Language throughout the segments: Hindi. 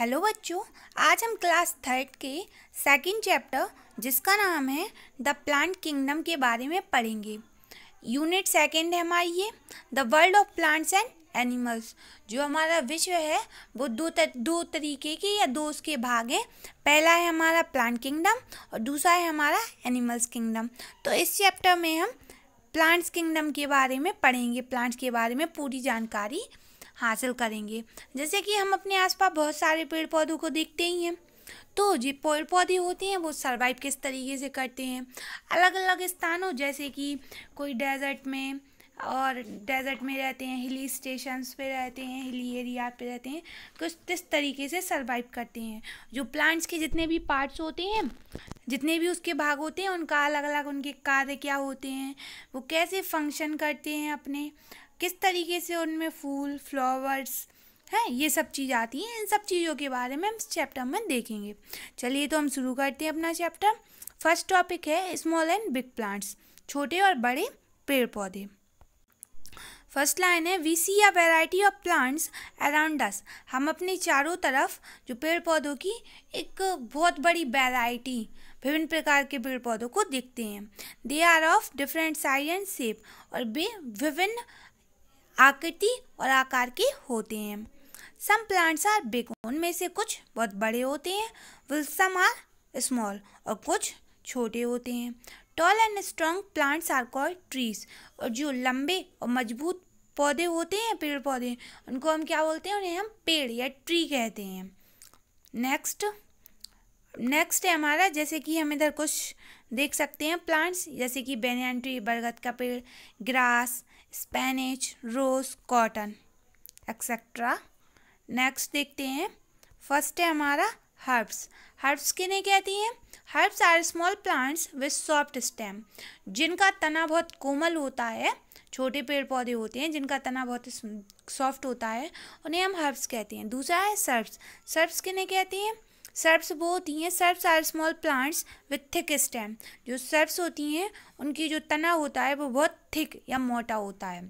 हेलो बच्चों आज हम क्लास थर्ड के सेकंड चैप्टर जिसका नाम है द प्लांट किंगडम के बारे में पढ़ेंगे यूनिट सेकंड है हमारी ये the world of plants and animals जो हमारा विश्व है वो दो तर, दो तरीके के या दो उसके भाग हैं पहला है हमारा प्लांट किंगडम और दूसरा है हमारा एनिमल्स किंगडम तो इस चैप्टर में हम प्लांट्स किंगडम के बारे में पढ़ेंगे प्लांट्स के बारे में पूरी जानकारी हासिल करेंगे जैसे कि हम अपने आसपास बहुत सारे पेड़ पौधों को देखते ही हैं तो जो पेड़ पौधे होते हैं वो सर्वाइव किस तरीके से करते हैं अलग अलग स्थानों जैसे कि कोई डेजर्ट में और डेजर्ट में रहते हैं हिली स्टेशंस पे रहते हैं हिली एरिया पे रहते हैं कुछ तो किस तरीके से सर्वाइव करते हैं जो प्लांट्स के जितने भी पार्ट्स होते हैं जितने भी उसके भाग होते हैं उनका अलग अलग उनके कार्य क्या होते हैं वो कैसे फंक्शन करते हैं अपने किस तरीके से उनमें फूल फ्लावर्स हैं ये सब चीज़ आती हैं इन सब चीज़ों के बारे में हम इस चैप्टर में देखेंगे चलिए तो हम शुरू करते हैं अपना चैप्टर फर्स्ट टॉपिक है स्मॉल एंड बिग प्लांट्स छोटे और बड़े पेड़ पौधे फर्स्ट लाइन है we see a variety of plants around us हम अपने चारों तरफ जो पेड़ पौधों की एक बहुत बड़ी वेराइटी विभिन्न प्रकार के पेड़ पौधों को देखते हैं they are of different size and shape और वे विभिन्न आकृति और आकार के होते हैं सम प्लांट्स आर बिग उनमें से कुछ बहुत बड़े होते हैं विल सम आर स्मॉल और कुछ छोटे होते हैं tall and strong plants are called trees और जो लंबे और मजबूत पौधे होते हैं पेड़ पौधे उनको हम क्या बोलते हैं उन्हें हम पेड़ या ट्री कहते हैं नेक्स्ट नेक्स्ट है हमारा जैसे कि हम इधर कुछ देख सकते हैं प्लांट्स जैसे कि बेनियन ट्री बरगद का पेड़ grass Spanish rose cotton etcetera next देखते हैं फर्स्ट है हमारा हर्ब्स हर्ब्स किन्हें कहती हैं herbs are small plants with soft stem जिनका तना बहुत कोमल होता है छोटे पेड़ पौधे होते हैं जिनका तना बहुत सॉफ्ट होता है उन्हें हम हर्ब्स कहते हैं दूसरा है सर्ब्स सर्ब्स किन्हें कहती हैं सर्प्स वो होती हैं shrubs are small plants with thick stem जो सर्प्स होती हैं उनकी जो तना होता है वो बहुत थिक या मोटा होता है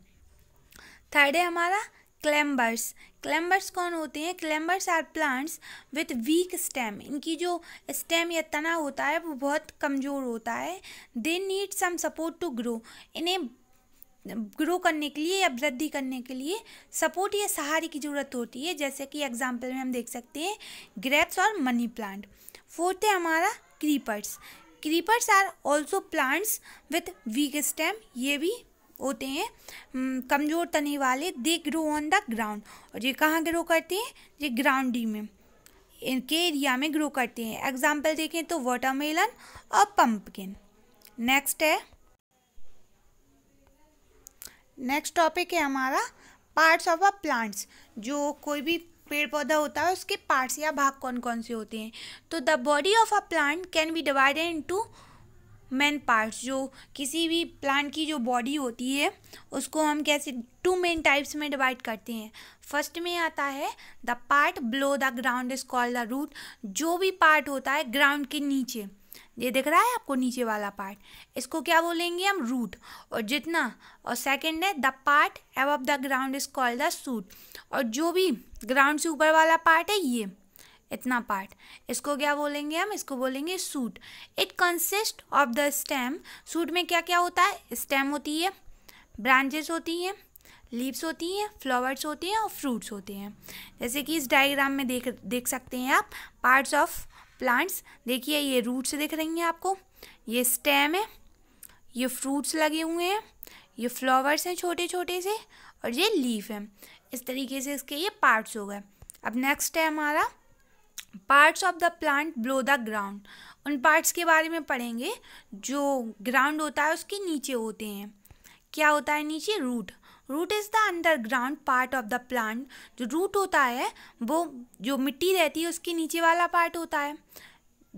थर्ड है हमारा क्लैम्बर्स क्लैम्बर्स कौन होते हैं climbers are plants with weak stem इनकी जो स्टेम या तना होता है वो बहुत कमज़ोर होता है they need some support to grow इन्हें ग्रो करने के लिए या वृद्धि करने के लिए सपोर्ट या सहारे की ज़रूरत होती है जैसे कि एग्जाम्पल में हम देख सकते हैं ग्रेप्स और मनी प्लांट फोर्थ है हमारा creepers creepers are also plants with weak stem ये भी होते हैं हम्म, कमज़ोर तने वाले they grow on the ground और ये कहाँ ग्रो करते हैं ये ग्राउंडी में इनके एरिया में ग्रो करते हैं एग्जाम्पल देखें तो वाटरमेलन और पम्पकिन नेक्स्ट है नेक्स्ट टॉपिक है हमारा पार्ट्स ऑफ अ प्लांट्स जो कोई भी पेड़ पौधा होता है उसके पार्ट्स या भाग कौन कौन से होते हैं तो the body of a plant can be divided into main parts जो किसी भी प्लांट की जो बॉडी होती है उसको हम कैसे टू मेन टाइप्स में डिवाइड करते हैं फर्स्ट में आता है the part below the ground is called the root जो भी पार्ट होता है ग्राउंड के नीचे ये दिख रहा है आपको नीचे वाला पार्ट इसको क्या बोलेंगे हम रूट और जितना और सेकंड है the part above the ground is called the shoot और जो भी ग्राउंड से ऊपर वाला पार्ट है ये इतना पार्ट इसको क्या बोलेंगे हम इसको बोलेंगे shoot it consist of the stem shoot में क्या क्या होता है स्टेम होती है ब्रांचेस होती हैं लीव्स होती हैं फ्लावर्स होते हैं और फ्रूट्स होते हैं जैसे कि इस डायग्राम में देख देख सकते हैं आप पार्ट्स ऑफ प्लांट्स देखिए ये रूट्स दिख रही हैं आपको ये स्टेम है ये फ्रूट्स लगे हुए हैं ये फ्लावर्स हैं छोटे छोटे से और ये लीफ है इस तरीके से इसके ये पार्ट्स हो गए अब नेक्स्ट है हमारा parts of the plant below the ground उन पार्ट्स के बारे में पढ़ेंगे जो ग्राउंड होता है उसके नीचे होते हैं क्या होता है नीचे root root is the underground part of the plant जो रूट होता है वो जो मिट्टी रहती है उसके नीचे वाला पार्ट होता है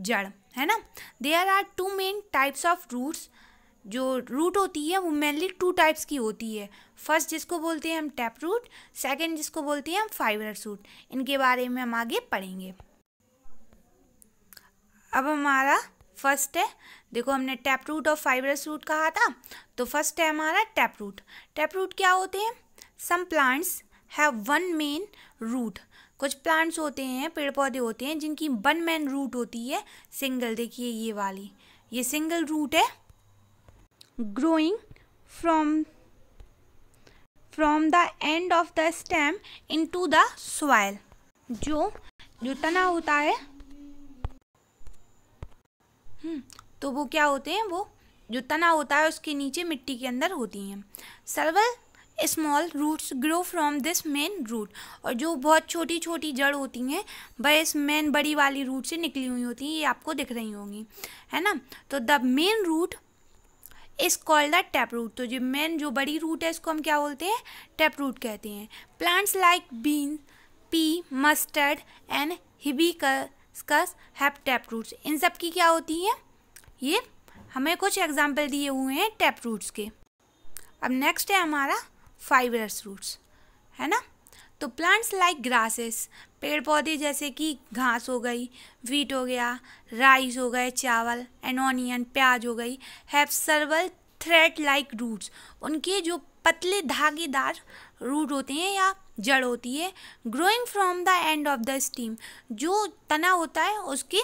जड़ है ना there are two main types of roots जो रूट होती है वो मेनली टू टाइप्स की होती है फर्स्ट जिसको बोलते हैं हम टैप रूट सेकेंड जिसको बोलते हैं हम फाइबर रूट इनके बारे में हम आगे पढ़ेंगे अब हमारा फर्स्ट है देखो हमने टैप रूट और फाइबरस रूट कहा था तो फर्स्ट है हमारा टैप रूट टैप रूट क्या होते हैं some plants have one main root कुछ प्लांट्स होते हैं पेड़ पौधे होते हैं जिनकी वन मेन रूट होती है सिंगल देखिए ये वाली ये सिंगल रूट है growing from from the end of the stem into the soil जो जो तना होता है हम्म, तो वो क्या होते हैं वो जो तना होता है उसके नीचे मिट्टी के अंदर होती हैं several small roots grow from this main root और जो बहुत छोटी छोटी जड़ होती हैं वह इस मेन बड़ी वाली रूट से निकली हुई होती हैं ये आपको दिख रही होंगी है ना तो the main root is called the tap root तो जो मेन जो बड़ी रूट है इसको हम क्या बोलते हैं टैप रूट कहते हैं plants like bean pea mustard and कस हैव टैप रूट्स इन सब की क्या होती हैं ये हमें कुछ एग्जाम्पल दिए हुए हैं टैप रूट्स के अब नेक्स्ट है हमारा फाइबरस रूट्स है ना तो प्लांट्स लाइक ग्रासेस पेड़ पौधे जैसे कि घास हो गई वीट हो गया राइस हो गए चावल एंड ऑनियन प्याज हो गई have several thread like roots उनके जो पतले धागेदार रूट होते हैं या जड़ होती है growing from the end of the stem जो तना होता है उसके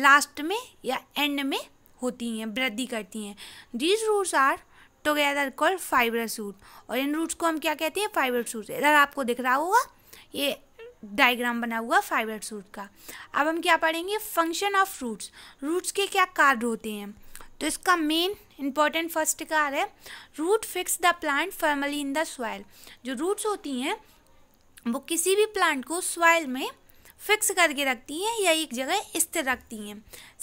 लास्ट में या एंड में होती हैं वृद्धि करती हैं these roots are together call fibrous root और इन रूट्स को हम क्या कहते हैं फाइबर सूट इधर आपको दिख रहा होगा ये डायग्राम बना हुआ फाइबर सूट का अब हम क्या पढ़ेंगे फंक्शन ऑफ रूट्स रूट्स के क्या कार्य होते हैं तो इसका मेन इम्पॉर्टेंट फर्स्ट कार है root fix the plant firmly in the soil जो रूट्स होती हैं वो किसी भी प्लांट को सॉयल में फिक्स करके रखती हैं या एक जगह स्थिर रखती हैं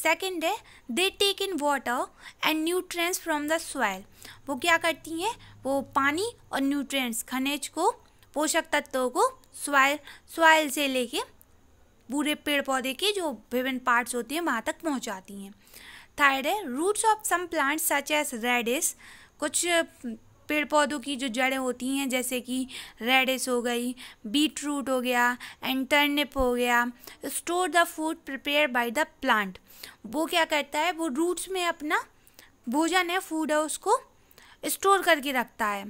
सेकंड है they take in water and nutrients from the soil वो क्या करती हैं वो पानी और न्यूट्रेंस खनिज को पोषक तत्वों को सॉयल सॉयल से लेके पूरे पेड़ पौधे के जो विभिन्न पार्ट्स होते हैं वहाँ तक पहुँचाती हैं थर्ड है roots of some plants such as radish कुछ पेड़ पौधों की जो जड़ें होती हैं जैसे कि रेडिस हो गई बीट रूट हो गया एंड टर्निप हो गया store the food prepare by the plant वो क्या करता है वो रूट्स में अपना भोजन है फूड है उसको स्टोर करके रखता है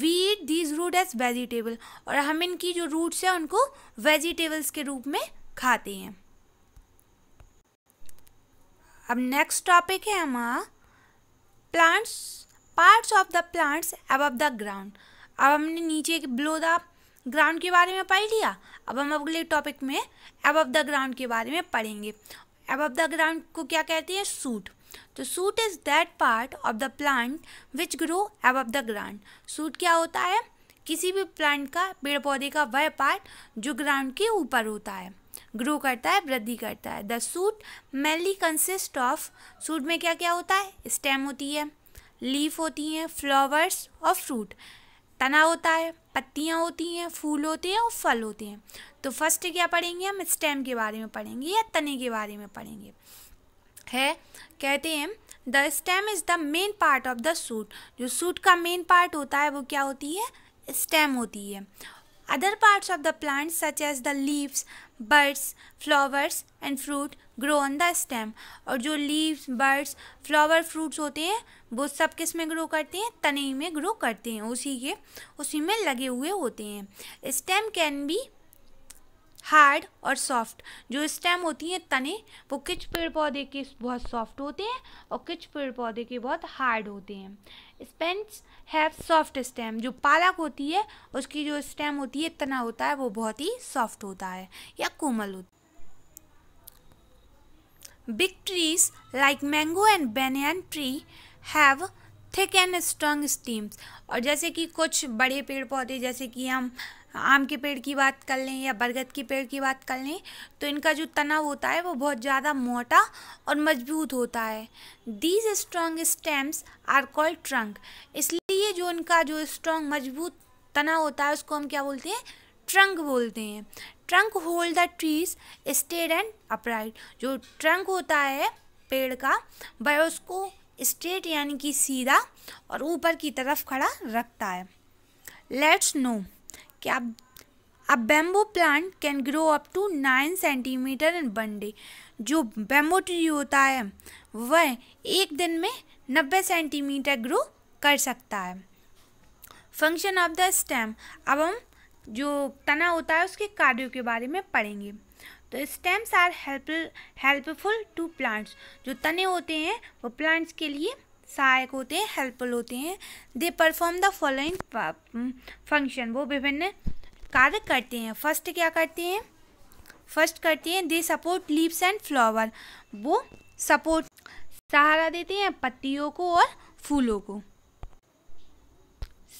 we eat these root as vegetable और हम इनकी जो रूट्स हैं उनको वेजिटेबल्स के रूप में खाते हैं अब नेक्स्ट टॉपिक है हमारा plants parts of the plants above the ground अब हमने नीचे ब्लो द ग्राउंड के बारे में पढ़ लिया अब हम अगले टॉपिक में अबव द ग्राउंड के बारे में पढ़ेंगे अबव द ग्राउंड को क्या कहते हैं सूट तो shoot is that part of the plant which grow above the ground shoot क्या होता है किसी भी प्लांट का पेड़ पौधे का वह पार्ट जो ग्राउंड के ऊपर होता है ग्रो करता है वृद्धि करता है the shoot mainly consist of shoot में क्या क्या होता है स्टेम होती है लीफ होती हैं फ्लावर्स और फ्रूट तना होता है पत्तियाँ होती हैं फूल होते हैं और फल होते हैं तो फर्स्ट क्या पढ़ेंगे हम स्टेम के बारे में पढ़ेंगे या तने के बारे में पढ़ेंगे है कहते हैं the stem is the main part of the shoot जो सूट का मेन पार्ट होता है वो क्या होती है स्टेम होती है Other parts of the plant such as the leaves, buds, flowers and fruit grow on the stem और जो लीव्स बर्ड्स फ्लावर फ्रूट्स होते हैं वो सब किस में ग्रो करते हैं तने में ग्रो करते हैं उसी के उसी में लगे हुए होते हैं स्टेम कैन बी हार्ड और सॉफ्ट जो स्टेम होती हैं तने वो किच पेड़ पौधे के बहुत सॉफ्ट होते हैं और किच पेड़ पौधे के बहुत हार्ड होते हैं स्पेंस हैव सॉफ्ट स्टेम जो पालक होती है उसकी जो स्टेम होती है तना होता है वो बहुत ही सॉफ्ट होता है या कोमल होता है trees like mango and and tree have thick and and strong और जैसे कि कुछ बड़े पेड़ पौधे जैसे कि हम आम के पेड़ की बात कर लें या बरगद के पेड़ की बात कर लें तो इनका जो तना होता है वो बहुत ज़्यादा मोटा और मजबूत होता है these strong stems are called trunk इसलिए जो इनका जो स्ट्रॉन्ग मजबूत तना होता है उसको हम क्या बोलते हैं ट्रंक बोलते हैं trunk hold the trees steady and upright जो ट्रंक होता है पेड़ का वह उसको स्ट्रेट यानी कि सीधा और ऊपर की तरफ खड़ा रखता है लेट्स नो आप अब bamboo plant can grow up to nine centimetre in one day जो बेम्बो ट्री होता है वह एक दिन में नब्बे सेंटीमीटर ग्रो कर सकता है फंक्शन ऑफ द स्टेम अब हम जो तना होता है उसके कार्यों के बारे में पढ़ेंगे तो stems are help helpful to plants जो तने होते हैं वो प्लांट्स के लिए सहायक होते हैं हेल्पफुल होते हैं they perform the following function वो विभिन्न कार्य करते हैं फर्स्ट क्या करते हैं फर्स्ट करते हैं they support leaves and flower वो सपोर्ट सहारा देते हैं पत्तियों को और फूलों को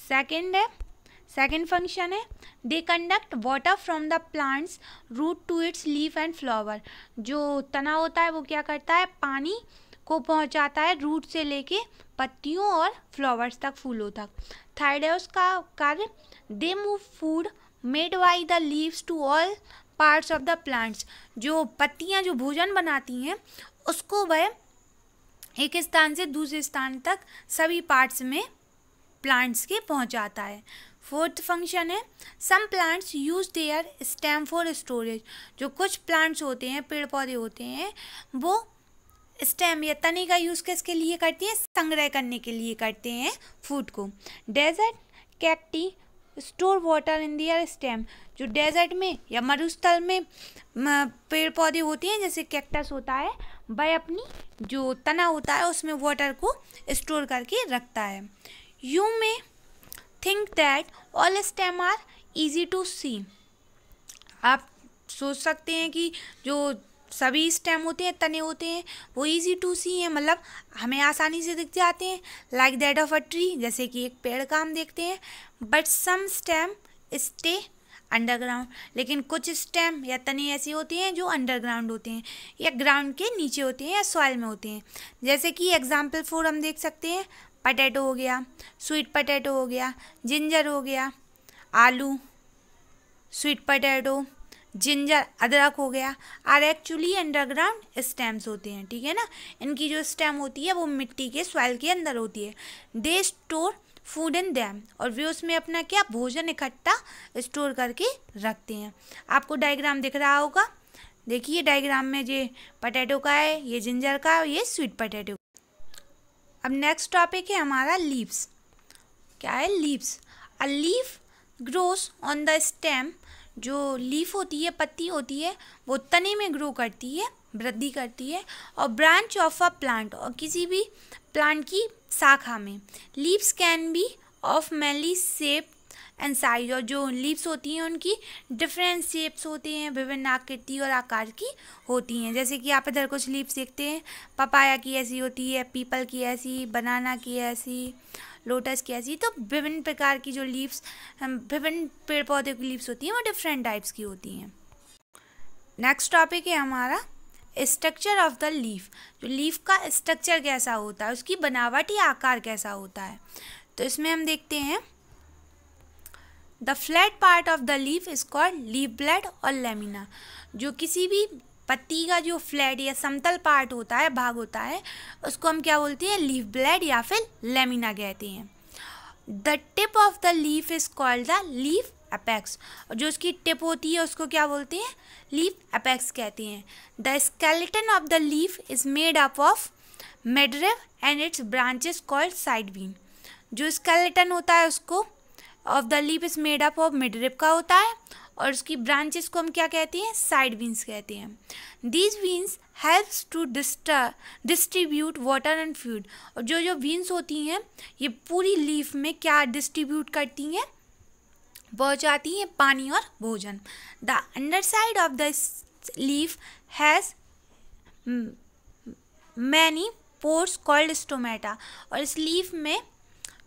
सेकंड है सेकंड फंक्शन है they conduct water from the plant's root to its leaf and flower जो तना होता है वो क्या करता है पानी को पहुंचाता है रूट से लेके पत्तियों और फ्लावर्स तक फूलों तक थर्ड है उसका कार्य they move food made by the leaves to all parts of the plants जो पत्तियां जो भोजन बनाती हैं उसको वह एक स्थान से दूसरे स्थान तक सभी पार्ट्स में प्लांट्स के पहुंचाता है फोर्थ फंक्शन है some plants use their stem for storage जो कुछ प्लांट्स होते हैं पेड़ पौधे होते हैं वो स्टेम या तने का यूज़ किसके लिए करते हैं संग्रह करने के लिए करते हैं फूड को desert cacti store water in their stem जो डेजर्ट में या मरुस्थल में पेड़ पौधे होते हैं जैसे कैक्टस होता है वह अपनी जो तना होता है उसमें वाटर को स्टोर करके रखता है you may think that all stem are easy to see आप सोच सकते हैं कि जो सभी स्टेम होते हैं तने होते हैं वो इजी टू सी हैं मतलब हमें आसानी से दिख जाते हैं like that of a tree जैसे कि एक पेड़ का हम देखते हैं but some stem stay underground लेकिन कुछ स्टेम या तने ऐसे होते हैं जो अंडरग्राउंड होते हैं या ग्राउंड के नीचे होते हैं या सॉइल में होते हैं जैसे कि एग्जाम्पल फोर हम देख सकते हैं पटैटो हो गया स्वीट पटैटो हो गया जिंजर हो गया आलू स्वीट पटैटो जिंजर अदरक हो गया आर एक्चुअली अंडरग्राउंड स्टेम्स होते हैं ठीक है ना इनकी जो स्टेम होती है वो मिट्टी के सॉइल के अंदर होती है they store food in them और वे उसमें अपना क्या भोजन इकट्ठा स्टोर करके रखते हैं आपको डायग्राम दिख रहा होगा देखिए डायग्राम में ये पटेटो का है ये जिंजर का है और ये स्वीट पटेटो अब नेक्स्ट टॉपिक है हमारा लीव्स क्या है leaves a leaf grows on the stem जो लीफ होती है पत्ती होती है वो तने में ग्रो करती है वृद्धि करती है और ब्रांच ऑफ अ प्लांट और किसी भी प्लांट की शाखा में लीव्स कैन बी ऑफ मेली सेप एंड साइज और जो लीव्स होती हैं उनकी डिफरेंट शेप्स होते हैं विभिन्न आकृति और आकार की होती हैं जैसे कि आप इधर कुछ लीव्स देखते हैं पपाया की ऐसी होती है पीपल की ऐसी बनाना की ऐसी लोटस की ऐसी तो विभिन्न प्रकार की जो लीव्स विभिन्न पेड़ पौधे की लीव्स होती हैं वो डिफरेंट टाइप्स की होती हैं नेक्स्ट टॉपिक है हमारा स्ट्रक्चर ऑफ द लीफ जो लीफ का स्ट्रक्चर कैसा होता है उसकी बनावट या आकार कैसा होता है तो इसमें हम देखते हैं the flat part of the leaf is called leaf blade और लेमिना जो किसी भी पत्ती का जो फ्लैट या समतल पार्ट होता है भाग होता है उसको हम क्या बोलते हैं लीफ ब्लेड या फिर लेमिना कहते हैं the tip of the leaf is called the leaf apex और जो उसकी टिप होती है उसको क्या बोलते हैं लीफ अपेक्स कहते हैं the skeleton of the leaf is made up of midrib and its branches called side vein जो स्केलेटन होता है उसको of the leaf is made up of midrib का होता है और उसकी ब्रांचेस को हम क्या कहते हैं साइड बीन्स कहते हैं these veins helps to distribute water and food और जो जो बीन्स होती हैं ये पूरी लीफ में क्या डिस्ट्रीब्यूट करती हैं पहुँचाती हैं पानी और भोजन the underside of the leaf has many pores called stomata और इस लीफ में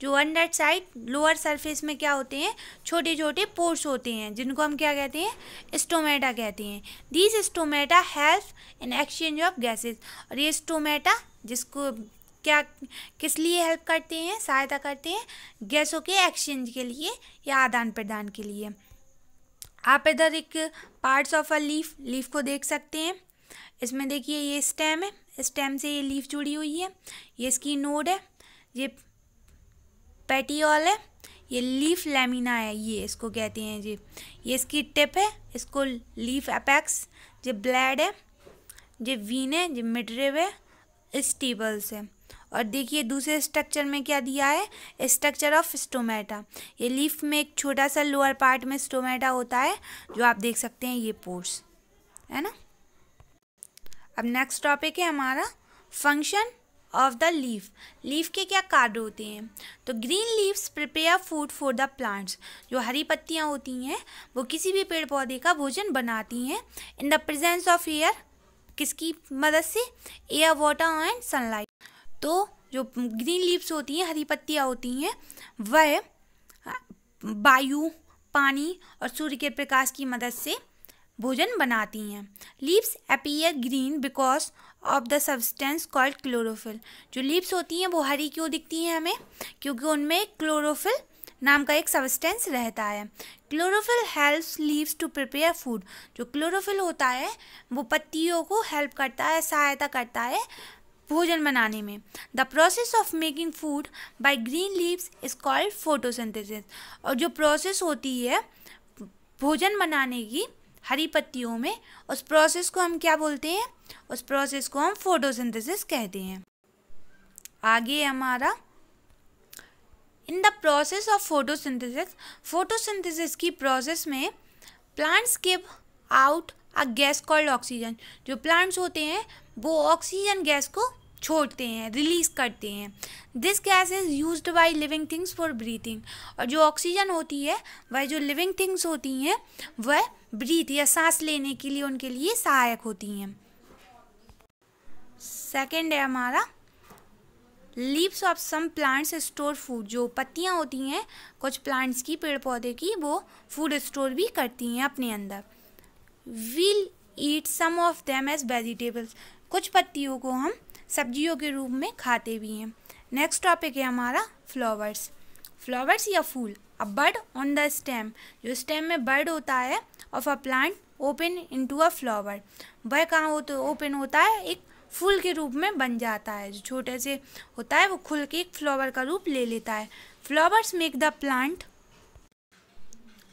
जो अंडर साइड लोअर सरफेस में क्या होते हैं छोटे छोटे पोर्स होते हैं जिनको हम क्या कहते हैं स्टोमेटा कहते हैं these stomata help in exchange of gases और ये स्टोमेटा जिसको क्या किस लिए हेल्प करते हैं सहायता करते हैं गैसों के एक्सचेंज के लिए या आदान प्रदान के लिए आप इधर एक parts of a leaf leaf को देख सकते हैं इसमें देखिए ये स्टेम है स्टेम से ये लीफ जुड़ी हुई है ये इसकी नोड है ये पेटियोल है ये लीफ लेमिना है ये इसको कहते हैं जी ये इसकी टिप है इसको लीफ अपेक्स जो ब्लैड है जो वीन है जो मिडरिव है स्टीबल्स है और देखिए दूसरे स्ट्रक्चर में क्या दिया है स्ट्रक्चर ऑफ स्टोमेटा ये लीफ में एक छोटा सा लोअर पार्ट में स्टोमेटा होता है जो आप देख सकते हैं ये पोर्स है ना अब नेक्स्ट टॉपिक है हमारा function of the leaf leaf के क्या कार्य होते हैं तो green leaves prepare food for the plants जो हरी पत्तियाँ होती हैं वो किसी भी पेड़ पौधे का भोजन बनाती हैं in the presence of air किसकी मदद से एयर वाटर एंड सनलाइट तो जो ग्रीन लीव्स होती हैं हरी पत्तियाँ होती हैं वह वायु पानी और सूर्य के प्रकाश की मदद से भोजन बनाती हैं leaves appear green because of the substance called chlorophyll जो लीव्स होती हैं वो हरी क्यों दिखती हैं हमें क्योंकि उनमें क्लोरोफिल नाम का एक सब्सटेंस रहता है chlorophyll helps leaves to prepare food जो क्लोरोफिल होता है वो पत्तियों को हेल्प करता है सहायता करता है भोजन बनाने में the process of making food by green leaves is called photosynthesis और जो प्रोसेस होती है भोजन बनाने की हरी पत्तियों में उस प्रोसेस को हम क्या बोलते हैं उस प्रोसेस को हम फोटोसिंथेसिस कहते हैं आगे हमारा in the process of photosynthesis photosynthesis की प्रोसेस में plants give out a gas called oxygen जो प्लांट्स होते हैं वो ऑक्सीजन गैस को छोड़ते हैं रिलीज़ करते हैं this gas is use by living things for breathing और जो ऑक्सीजन होती है वह जो लिविंग थिंग्स होती हैं वह ब्रीथ या सांस लेने के लिए उनके लिए सहायक होती हैं सेकेंड है हमारा leaves of some plants store food जो पत्तियाँ होती हैं कुछ प्लांट्स की पेड़ पौधे की वो फूड स्टोर भी करती हैं अपने अंदर we'll eat some of them as vegetables कुछ पत्तियों को हम सब्जियों के रूप में खाते भी हैं नेक्स्ट टॉपिक है हमारा फ्लावर्स फ्लावर्स या फूल a bud on the stem जो स्टेम में बर्ड होता है of a plant open into a flower वह कहाँ हो तो ओपन होता है एक फूल के रूप में बन जाता है जो छोटे से होता है वो खुल के एक फ्लावर का रूप ले लेता है flowers make the plant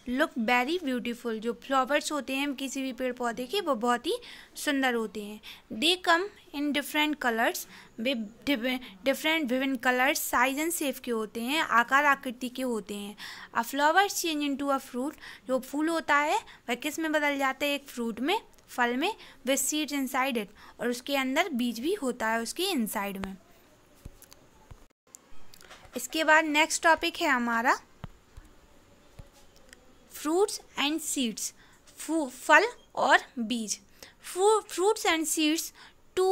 look very beautiful जो फ्लावर्स होते हैं किसी भी पेड़ पौधे के वो बहुत ही सुंदर होते हैं they come in different colours वे डिफरेंट विभिन्न कलर्स साइज एंड सेफ के होते हैं आकार आकृति के होते हैं a flowers change into a fruit जो फूल होता है वह किस में बदल जाता है एक फ्रूट में फल में विद सीड्स इनसाइड इट और उसके अंदर बीज भी होता है उसके इनसाइड में इसके बाद नेक्स्ट टॉपिक है हमारा फ्रूट्स एंड सीड्स फल और बीज fruits and seeds too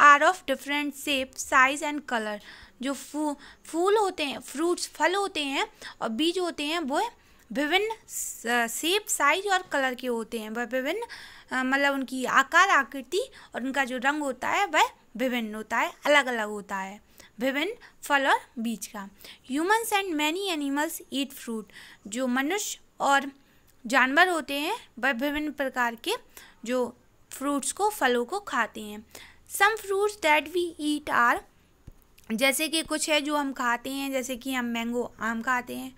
are of different shape size and colour जो फू फूल होते हैं फ्रूट्स फल होते हैं और बीज होते हैं वो विभिन्न शेप साइज और कलर के होते हैं वह विभिन्न मतलब उनकी आकार आकृति और उनका जो रंग होता है वह विभिन्न होता है अलग अलग होता है विभिन्न फल और बीज का humans and many animals eat fruit जो मनुष्य और जानवर होते हैं वह विभिन्न प्रकार के जो फ्रूट्स को फलों को खाते हैं some fruits that we eat are जैसे कि कुछ है जो हम खाते हैं जैसे कि हम मैंगो आम खाते हैं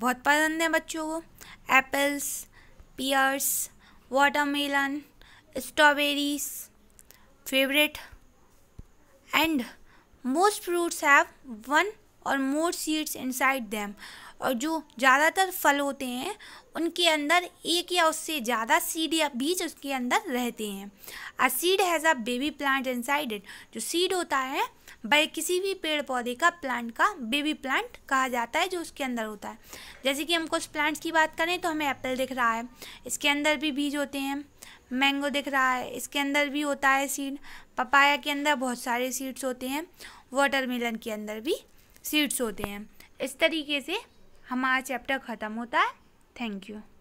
बहुत पसंद है बच्चों को apples pears watermelon strawberries favourite and most fruits have one or more seeds inside them और जो ज़्यादातर फल होते हैं उनके अंदर एक या उससे ज़्यादा सीड या बीज उसके अंदर रहते हैं a seed has a baby plant inside it जो सीड होता है वह किसी भी पेड़ पौधे का प्लांट का बेबी प्लांट कहा जाता है जो उसके अंदर होता है जैसे कि हम कुछ प्लांट्स की बात करें तो हमें एप्पल दिख रहा है इसके अंदर भी बीज होते हैं मैंगो दिख रहा है इसके अंदर भी होता है सीड पपाया के अंदर बहुत सारे सीड्स होते हैं वाटरमेलन के अंदर भी सीड्स होते हैं इस तरीके से हमारा चैप्टर ख़त्म होता है थैंक यू